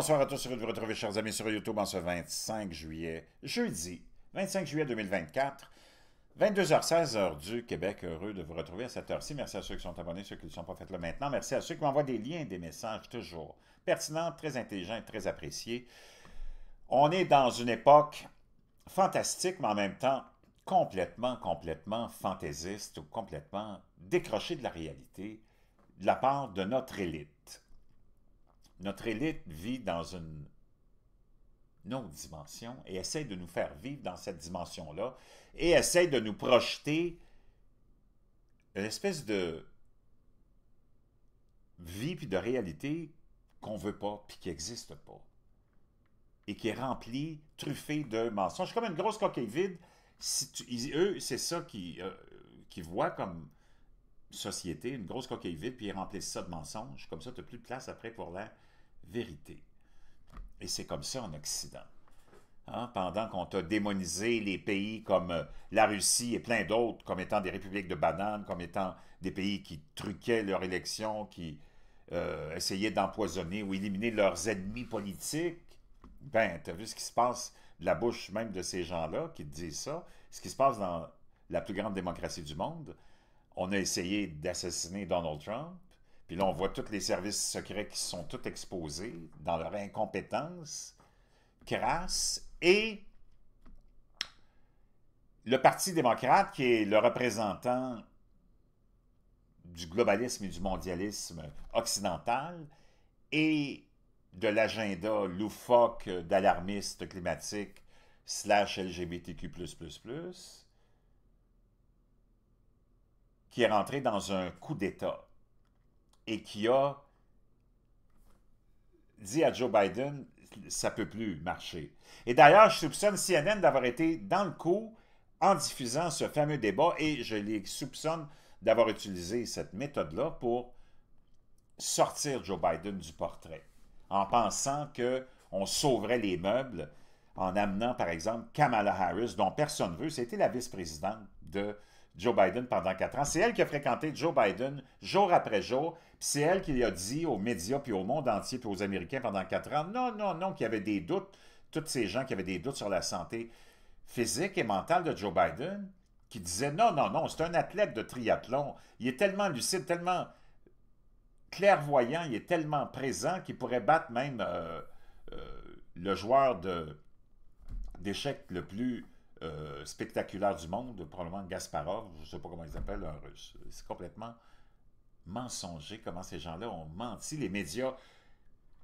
bonsoir à tous. Heureux de vous retrouver, chers amis, sur YouTube en ce 25 juillet, jeudi, 25 juillet 2024. 22h16, heure du Québec. Heureux de vous retrouver à cette heure-ci. Merci à ceux qui sont abonnés, ceux qui ne sont pas faits là maintenant. Merci à ceux qui m'envoient des liens, des messages toujours pertinents, très intelligents, très appréciés. On est dans une époque fantastique, mais en même temps complètement, complètement fantaisiste ou complètement décroché de la réalité de la part de notre élite. Notre élite vit dans une autre dimension et essaie de nous faire vivre dans cette dimension-là et essaie de nous projeter une espèce de vie puis de réalité qu'on ne veut pas puis qui n'existe pas et qui est remplie, truffée de mensonges. Comme une grosse coquille vide, eux, c'est ça qu'ils euh, voient comme société, une grosse coquille vide, puis ils remplissent ça de mensonges. Comme ça, tu n'as plus de place après pour la vérité. Et c'est comme ça en Occident. Hein, pendant qu'on t'a démonisé les pays comme euh, la Russie et plein d'autres comme étant des républiques de bananes, comme étant des pays qui truquaient leur élection, qui euh, essayaient d'empoisonner ou éliminer leurs ennemis politiques, ben, as vu ce qui se passe de la bouche même de ces gens-là qui disent ça, ce qui se passe dans la plus grande démocratie du monde. On a essayé d'assassiner Donald Trump, puis là, on voit tous les services secrets qui sont tous exposés dans leur incompétence, crasse, et le Parti démocrate, qui est le représentant du globalisme et du mondialisme occidental, et de l'agenda loufoque d'alarmiste climatique slash LGBTQ++, qui est rentré dans un coup d'État et qui a dit à Joe Biden, ça ne peut plus marcher. Et d'ailleurs, je soupçonne CNN d'avoir été dans le coup en diffusant ce fameux débat et je les soupçonne d'avoir utilisé cette méthode-là pour sortir Joe Biden du portrait en pensant qu'on sauverait les meubles en amenant, par exemple, Kamala Harris, dont personne ne veut. C'était la vice-présidente de Joe Biden pendant quatre ans. C'est elle qui a fréquenté Joe Biden jour après jour, c'est elle qui a dit aux médias, puis au monde entier, puis aux Américains pendant quatre ans, non, non, non, qu'il y avait des doutes, tous ces gens qui avaient des doutes sur la santé physique et mentale de Joe Biden, qui disaient, non, non, non, c'est un athlète de triathlon, il est tellement lucide, tellement clairvoyant, il est tellement présent qu'il pourrait battre même euh, euh, le joueur d'échecs le plus euh, spectaculaire du monde, probablement Gasparov, je ne sais pas comment ils appellent un russe. C'est complètement mensonger comment ces gens-là ont menti les médias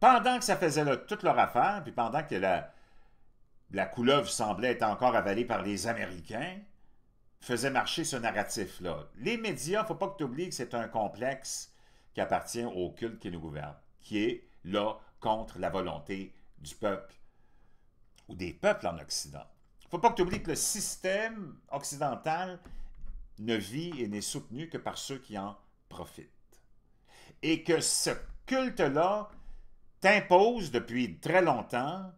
pendant que ça faisait toute leur affaire, puis pendant que la, la couleuvre semblait être encore avalée par les Américains, faisait marcher ce narratif-là. Les médias, faut pas que tu oublies que c'est un complexe qui appartient au culte qui nous gouverne, qui est là contre la volonté du peuple ou des peuples en Occident faut pas que tu oublies que le système occidental ne vit et n'est soutenu que par ceux qui en profitent. Et que ce culte-là t'impose depuis très longtemps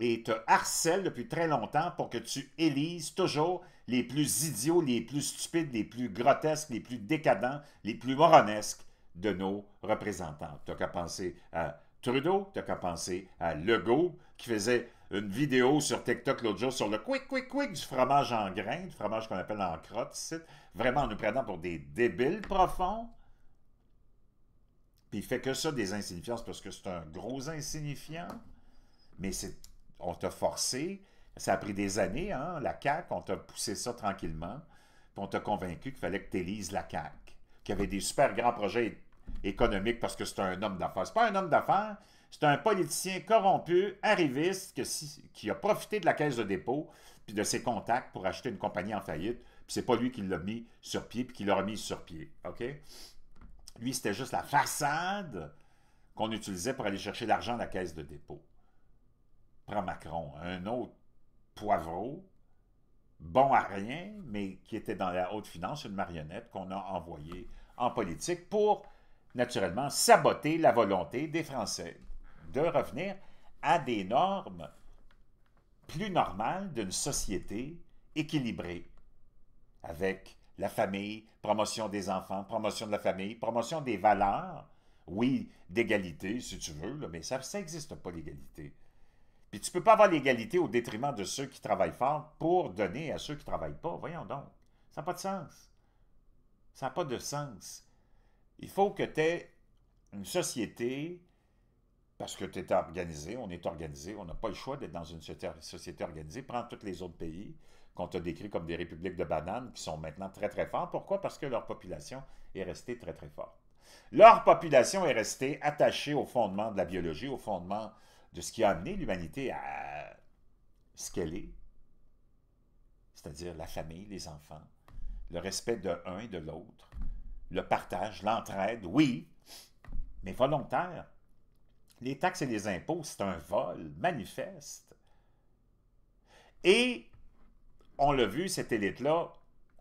et te harcèle depuis très longtemps pour que tu élises toujours les plus idiots, les plus stupides, les plus grotesques, les plus décadents, les plus moronesques de nos représentants. Tu qu'à penser à Trudeau, tu qu'à penser à Legault, qui faisait une vidéo sur TikTok l'autre jour sur le quick, quick, quick du fromage en grains, du fromage qu'on appelle en crotte vraiment en nous prenant pour des débiles profonds. Puis il fait que ça des insignifiants parce que c'est un gros insignifiant, mais c'est on t'a forcé, ça a pris des années, hein, la CAQ, on t'a poussé ça tranquillement, puis on t'a convaincu qu'il fallait que tu élises la CAQ, qu'il y avait des super grands projets économiques parce que c'est un homme d'affaires. C'est pas un homme d'affaires, c'est un politicien corrompu, arriviste, qui a profité de la caisse de dépôt puis de ses contacts pour acheter une compagnie en faillite. Puis c'est pas lui qui l'a mis sur pied puis qui l'a remis sur pied. OK? Lui, c'était juste la façade qu'on utilisait pour aller chercher l'argent de la caisse de dépôt. Prends Macron, un autre poivreau, bon à rien, mais qui était dans la haute finance, une marionnette qu'on a envoyée en politique pour, naturellement, saboter la volonté des Français de revenir à des normes plus normales d'une société équilibrée, avec la famille, promotion des enfants, promotion de la famille, promotion des valeurs, oui, d'égalité, si tu veux, mais ça n'existe pas, l'égalité. Puis tu ne peux pas avoir l'égalité au détriment de ceux qui travaillent fort pour donner à ceux qui ne travaillent pas. Voyons donc. Ça n'a pas de sens. Ça n'a pas de sens. Il faut que tu aies une société parce que tu es organisé, on est organisé, on n'a pas le choix d'être dans une société organisée. Prends tous les autres pays qu'on t'a décrit comme des républiques de bananes qui sont maintenant très, très forts. Pourquoi? Parce que leur population est restée très, très forte. Leur population est restée attachée au fondement de la biologie, au fondement de ce qui a amené l'humanité à ce qu'elle est, c'est-à-dire la famille, les enfants, le respect de l'un et de l'autre, le partage, l'entraide, oui, mais volontaire, les taxes et les impôts, c'est un vol manifeste. Et on l'a vu, cette élite-là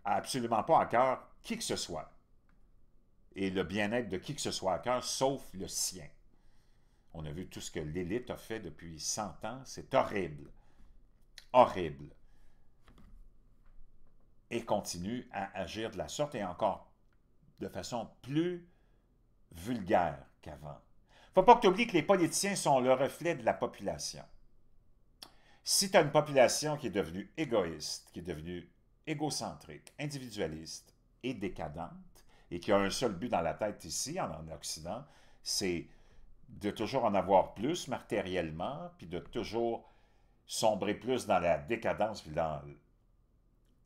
n'a absolument pas à cœur qui que ce soit et le bien-être de qui que ce soit à cœur, sauf le sien. On a vu tout ce que l'élite a fait depuis 100 ans, c'est horrible. Horrible. Et continue à agir de la sorte et encore de façon plus vulgaire qu'avant faut pas que tu oublies que les politiciens sont le reflet de la population. Si tu as une population qui est devenue égoïste, qui est devenue égocentrique, individualiste et décadente, et qui a un seul but dans la tête ici, en, Occident, c'est de toujours en avoir plus matériellement, puis de toujours sombrer plus dans la décadence, puis dans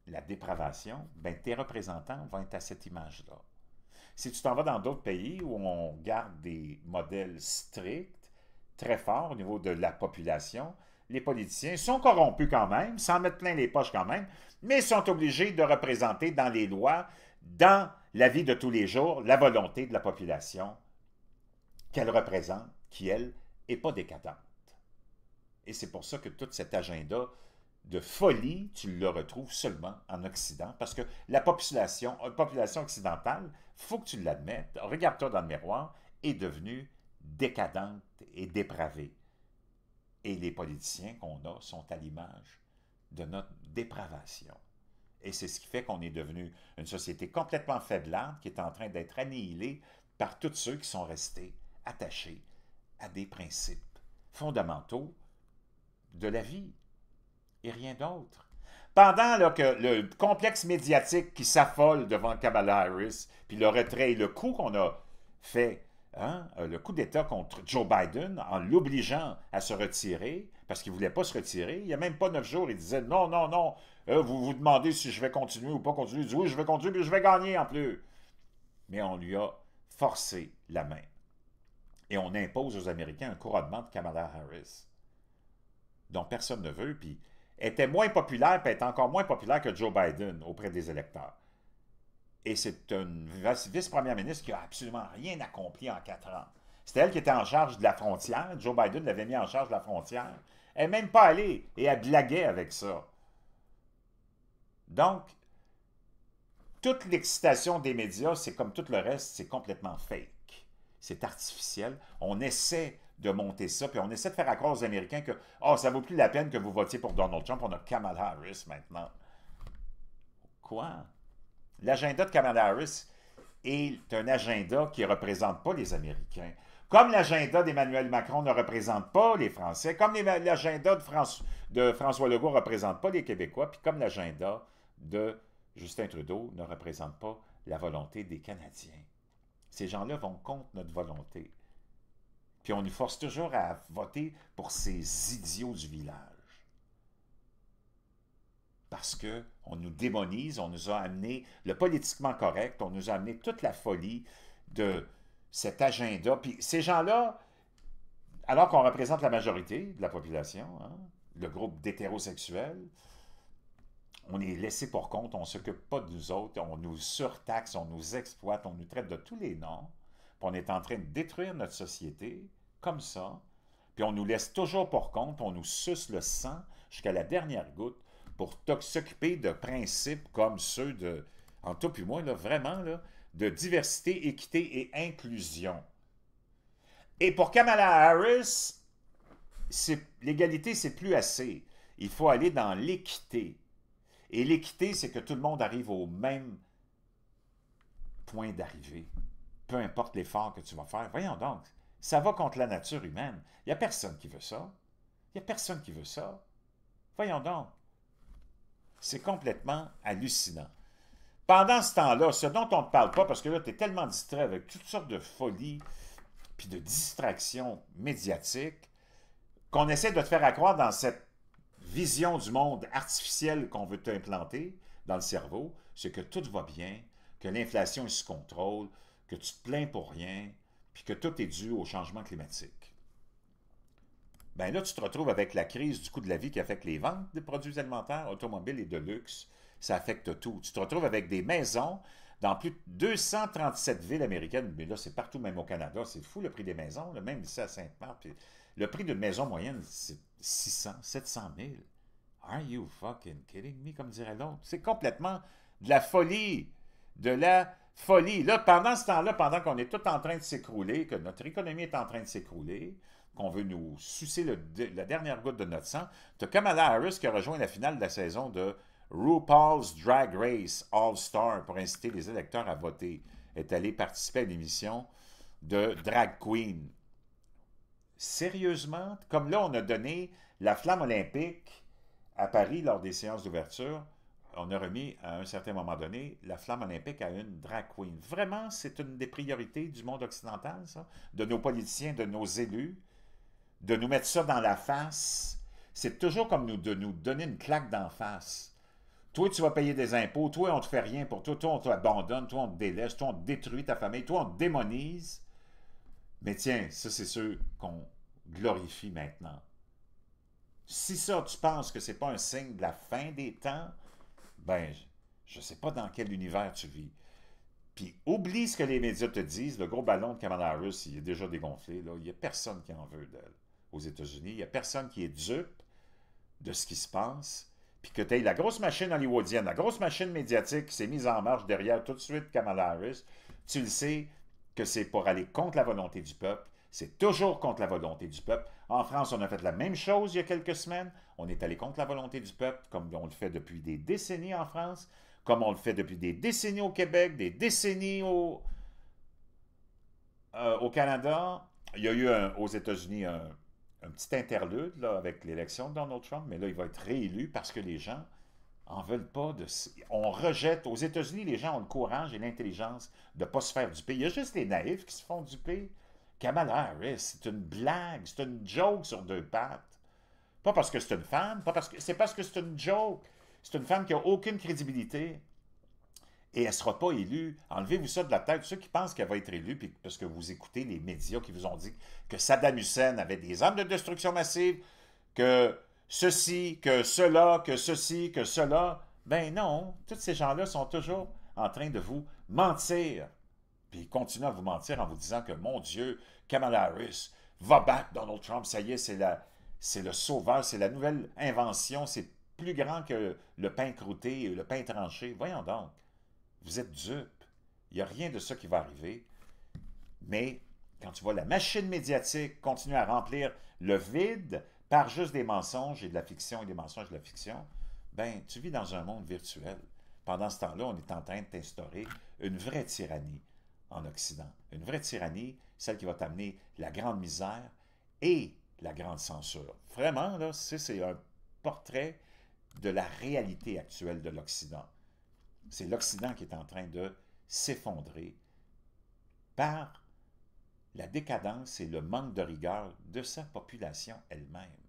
la dépravation, ben tes représentants vont être à cette image-là. Si tu t'en vas dans d'autres pays où on garde des modèles stricts, très forts au niveau de la population, les politiciens sont corrompus quand même, s'en mettent plein les poches quand même, mais sont obligés de représenter dans les lois, dans la vie de tous les jours, la volonté de la population qu'elle représente, qui, elle, n'est pas décadente. Et c'est pour ça que tout cet agenda de folie, tu le retrouves seulement en Occident, parce que la population, euh, population occidentale, faut que tu l'admettes, regarde-toi dans le miroir, est devenue décadente et dépravée. Et les politiciens qu'on a sont à l'image de notre dépravation. Et c'est ce qui fait qu'on est devenu une société complètement faiblarde qui est en train d'être annihilée par tous ceux qui sont restés attachés à des principes fondamentaux de la vie, et rien d'autre. Pendant que le complexe médiatique qui s'affole devant Kamala Harris, puis le retrait et le coup qu'on a fait, hein, euh, le coup d'État contre Joe Biden en l'obligeant à se retirer, parce qu'il ne voulait pas se retirer, il n'y a même pas neuf jours, il disait non, non, non, euh, vous vous demandez si je vais continuer ou pas continuer, il dit oui, je vais continuer, puis je vais gagner en plus. Mais on lui a forcé la main. Et on impose aux Américains un couronnement de Kamala Harris, dont personne ne veut, puis était moins populaire peut-être encore moins populaire que Joe Biden auprès des électeurs. Et c'est une vice-première ministre qui n'a absolument rien accompli en quatre ans. C'était elle qui était en charge de la frontière. Joe Biden l'avait mis en charge de la frontière. Elle n'est même pas allée et elle blaguait avec ça. Donc, toute l'excitation des médias, c'est comme tout le reste, c'est complètement fake. C'est artificiel. On essaie de monter ça. Puis on essaie de faire à croire aux Américains que oh, ça vaut plus la peine que vous votiez pour Donald Trump. On a Kamala Harris maintenant. Quoi? L'agenda de Kamala Harris est un agenda qui ne représente pas les Américains. Comme l'agenda d'Emmanuel Macron ne représente pas les Français, comme l'agenda de, de François Legault ne représente pas les Québécois, puis comme l'agenda de Justin Trudeau ne représente pas la volonté des Canadiens. Ces gens-là vont contre notre volonté. Puis on nous force toujours à voter pour ces idiots du village. Parce que on nous démonise, on nous a amené le politiquement correct, on nous a amené toute la folie de cet agenda. Puis ces gens-là, alors qu'on représente la majorité de la population, hein, le groupe d'hétérosexuels, on est laissé pour compte, on ne s'occupe pas de nous autres, on nous surtaxe, on nous exploite, on nous traite de tous les noms on est en train de détruire notre société comme ça, puis on nous laisse toujours pour compte, on nous suce le sang jusqu'à la dernière goutte pour s'occuper de principes comme ceux de, en tout puis moins, vraiment, de diversité, équité et inclusion. Et pour Kamala Harris, l'égalité, c'est plus assez. Il faut aller dans l'équité. Et l'équité, c'est que tout le monde arrive au même point d'arrivée peu importe l'effort que tu vas faire. Voyons donc, ça va contre la nature humaine. Il n'y a personne qui veut ça. Il n'y a personne qui veut ça. Voyons donc. C'est complètement hallucinant. Pendant ce temps-là, ce dont on ne parle pas, parce que là, tu es tellement distrait avec toutes sortes de folies puis de distractions médiatiques, qu'on essaie de te faire accroire dans cette vision du monde artificiel qu'on veut t'implanter dans le cerveau, c'est que tout va bien, que l'inflation se contrôle, que tu te plains pour rien, puis que tout est dû au changement climatique. Ben là, tu te retrouves avec la crise du coût de la vie qui affecte les ventes de produits alimentaires, automobiles et de luxe. Ça affecte tout. Tu te retrouves avec des maisons dans plus de 237 villes américaines, mais là, c'est partout, même au Canada, c'est fou le prix des maisons, même ici à Sainte-Marthe. Le prix d'une maison moyenne, c'est 600, 700 000. Are you fucking kidding me, comme dirait l'autre? C'est complètement de la folie, de la folie. Là, pendant ce temps-là, pendant qu'on est tout en train de s'écrouler, que notre économie est en train de s'écrouler, qu'on veut nous sucer la dernière goutte de notre sang, tu as Kamala Harris qui a rejoint la finale de la saison de RuPaul's Drag Race All-Star pour inciter les électeurs à voter. Est allée participer à l'émission de Drag Queen. Sérieusement, comme là, on a donné la flamme olympique à Paris lors des séances d'ouverture, on a remis à un certain moment donné la flamme olympique à une drag queen. Vraiment, c'est une des priorités du monde occidental, ça, de nos politiciens, de nos élus, de nous mettre ça dans la face. C'est toujours comme nous, de nous donner une claque d'en face. Toi, tu vas payer des impôts, toi, on te fait rien pour toi, toi, on t'abandonne, toi, on te délaisse, toi, on détruit ta famille, toi, on te démonise. Mais tiens, ça, c'est ceux qu'on glorifie maintenant. Si ça, tu penses que ce n'est pas un signe de la fin des temps, ben, je ne sais pas dans quel univers tu vis. Puis oublie ce que les médias te disent. Le gros ballon de Kamala Harris, il est déjà dégonflé. Là. Il n'y a personne qui en veut d'elle aux États-Unis. Il n'y a personne qui est dupe de ce qui se passe. Puis que tu aies la grosse machine hollywoodienne, la grosse machine médiatique qui s'est mise en marche derrière tout de suite Kamala Harris. Tu le sais que c'est pour aller contre la volonté du peuple. C'est toujours contre la volonté du peuple. En France, on a fait la même chose il y a quelques semaines. On est allé contre la volonté du peuple, comme on le fait depuis des décennies en France, comme on le fait depuis des décennies au Québec, des décennies au, euh, au Canada. Il y a eu aux États-Unis un, petit interlude avec l'élection de Donald Trump, mais là, il va être réélu parce que les gens en veulent pas. De, on rejette. Aux États-Unis, les gens ont le courage et l'intelligence de ne pas se faire duper. Il y a juste les naïfs qui se font duper. Kamala Harris, hein? c'est une blague, c'est une joke sur deux pattes. Pas parce que c'est une femme, pas parce que c'est parce que c'est une joke. C'est une femme qui n'a aucune crédibilité et elle ne sera pas élue. Enlevez-vous ça de la tête. Ceux qui pensent qu'elle va être élue, puis parce que vous écoutez les médias qui vous ont dit que Saddam Hussein avait des armes de destruction massive, que ceci, que cela, que ceci, que cela. Ben non, tous ces gens-là sont toujours en train de vous mentir puis ils continuent à vous mentir en vous disant que, mon Dieu, Kamala Harris va battre Donald Trump, ça y est, c'est le sauveur, c'est la nouvelle invention, c'est plus grand que le pain croûté et le pain tranché. Voyons donc, vous êtes dupes. Il n'y a rien de ça qui va arriver. Mais quand tu vois la machine médiatique continuer à remplir le vide par juste des mensonges et de la fiction et des mensonges de la fiction, ben tu vis dans un monde virtuel. Pendant ce temps-là, on est en train de t'instaurer une vraie tyrannie en Occident. Une vraie tyrannie, celle qui va t'amener la grande misère et la grande censure. Vraiment, c'est un portrait de la réalité actuelle de l'Occident. C'est l'Occident qui est en train de s'effondrer par la décadence et le manque de rigueur de sa population elle-même.